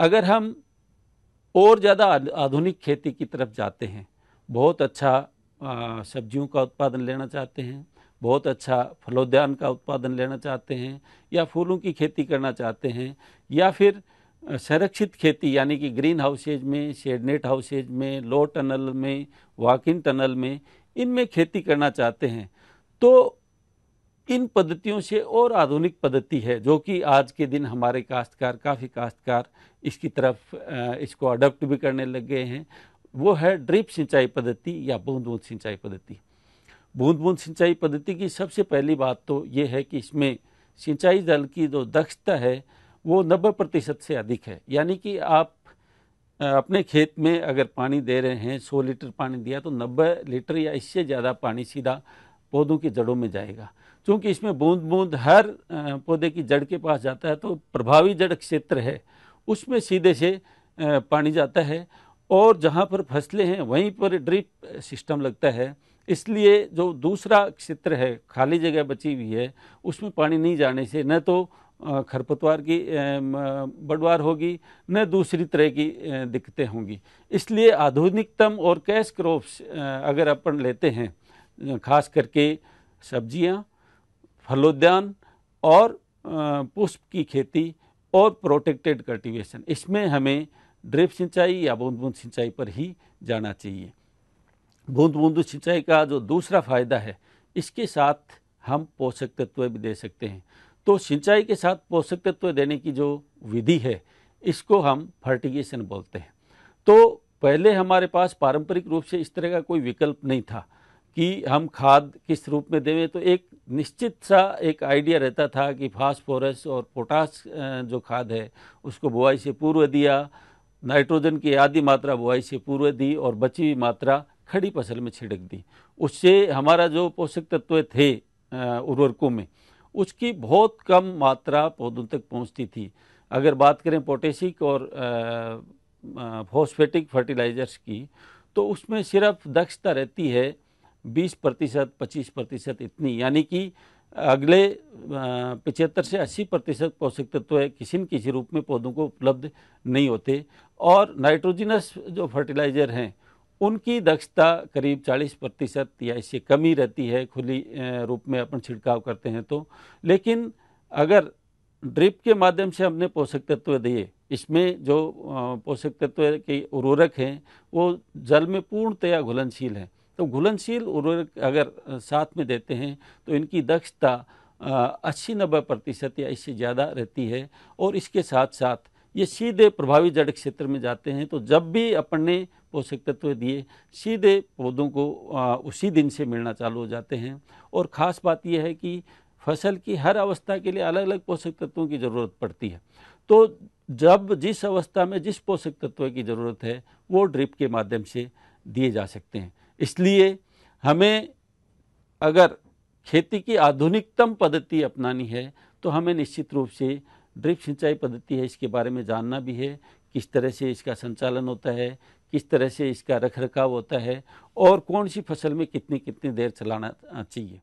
अगर हम और ज़्यादा आधुनिक खेती की तरफ जाते हैं बहुत अच्छा सब्जियों का उत्पादन लेना चाहते हैं बहुत अच्छा फलोद्यान का उत्पादन लेना चाहते हैं या फूलों की खेती करना चाहते हैं या फिर संरक्षित खेती यानी कि ग्रीन हाउसेज में शेडनेट हाउसेज में लो टनल में वॉक इन टनल में इनमें खेती करना चाहते हैं तो इन पद्धतियों से और आधुनिक पद्धति है जो कि आज के दिन हमारे काश्तकार काफ़ी काश्तकार इसकी तरफ इसको अडोप्ट भी करने लग गए हैं वो है ड्रिप सिंचाई पद्धति या बूंद बूंद सिंचाई पद्धति बूंद बूंद सिंचाई पद्धति की सबसे पहली बात तो ये है कि इसमें सिंचाई जल की जो दक्षता है वो नब्बे प्रतिशत से अधिक है यानी कि आप अपने खेत में अगर पानी दे रहे हैं सौ लीटर पानी दिया तो नब्बे लीटर या इससे ज़्यादा पानी सीधा पौधों की जड़ों में जाएगा चूंकि इसमें बूंद बूंद हर पौधे की जड़ के पास जाता है तो प्रभावी जड़ क्षेत्र है उसमें सीधे से पानी जाता है और जहाँ पर फसलें हैं वहीं पर ड्रिप सिस्टम लगता है इसलिए जो दूसरा क्षेत्र है खाली जगह बची हुई है उसमें पानी नहीं जाने से न तो खरपतवार की बढ़वार होगी न दूसरी तरह की दिक्कतें होंगी इसलिए आधुनिकतम और कैश क्रॉप्स अगर अपन लेते हैं खास करके सब्जियां फलोद्यान और पुष्प की खेती और प्रोटेक्टेड कल्टीवेशन इसमें हमें ड्रिप सिंचाई या बूंद बूंद सिंचाई पर ही जाना चाहिए बूंद बूंद सिंचाई का जो दूसरा फ़ायदा है इसके साथ हम पोषक तत्व भी दे सकते हैं तो सिंचाई के साथ पोषक तत्व देने की जो विधि है इसको हम फर्टिगेशन बोलते हैं तो पहले हमारे पास पारंपरिक रूप से इस तरह का कोई विकल्प नहीं था कि हम खाद किस रूप में देवें तो एक निश्चित सा एक आइडिया रहता था कि फास्फोरस और पोटास जो खाद है उसको बुआई से पूर्व दिया नाइट्रोजन की आधी मात्रा बुआई से पूर्व दी और बची हुई मात्रा खड़ी फसल में छिड़क दी उससे हमारा जो पोषक तत्व थे उर्वरकों में उसकी बहुत कम मात्रा पौधों तक पहुंचती थी अगर बात करें पोटेशिक और फॉस्फेटिक फर्टिलाइजर्स की तो उसमें सिर्फ दक्षता रहती है 20 प्रतिशत पच्चीस प्रतिशत इतनी यानी कि अगले पिचहत्तर से 80 प्रतिशत पोषक तत्व किसी न किसी रूप में पौधों को उपलब्ध नहीं होते और नाइट्रोजिनस जो फर्टिलाइज़र हैं उनकी दक्षता करीब 40 प्रतिशत या इससे कम ही रहती है खुली रूप में अपन छिड़काव करते हैं तो लेकिन अगर ड्रिप के माध्यम से हमने पोषक तत्व दिए इसमें जो पोषक तत्व के उर्वरक हैं वो जल में पूर्णतया घुलनशील हैं तो घुलनशील उर्वरक अगर साथ में देते हैं तो इनकी दक्षता अस्सी नब्बे प्रतिशत या इससे ज़्यादा रहती है और इसके साथ साथ ये सीधे प्रभावी जड़ क्षेत्र में जाते हैं तो जब भी अपन ने पोषक तत्व दिए सीधे पौधों को आ, उसी दिन से मिलना चालू हो जाते हैं और ख़ास बात यह है कि फसल की हर अवस्था के लिए अलग अलग पोषक तत्वों की ज़रूरत पड़ती है तो जब जिस अवस्था में जिस पोषक तत्व की ज़रूरत है वो ड्रिप के माध्यम से दिए जा सकते हैं इसलिए हमें अगर खेती की आधुनिकतम पद्धति अपनानी है तो हमें निश्चित रूप से ड्रिप सिंचाई पद्धति है इसके बारे में जानना भी है किस तरह से इसका संचालन होता है किस तरह से इसका रख रखाव होता है और कौन सी फसल में कितनी कितनी देर चलाना चाहिए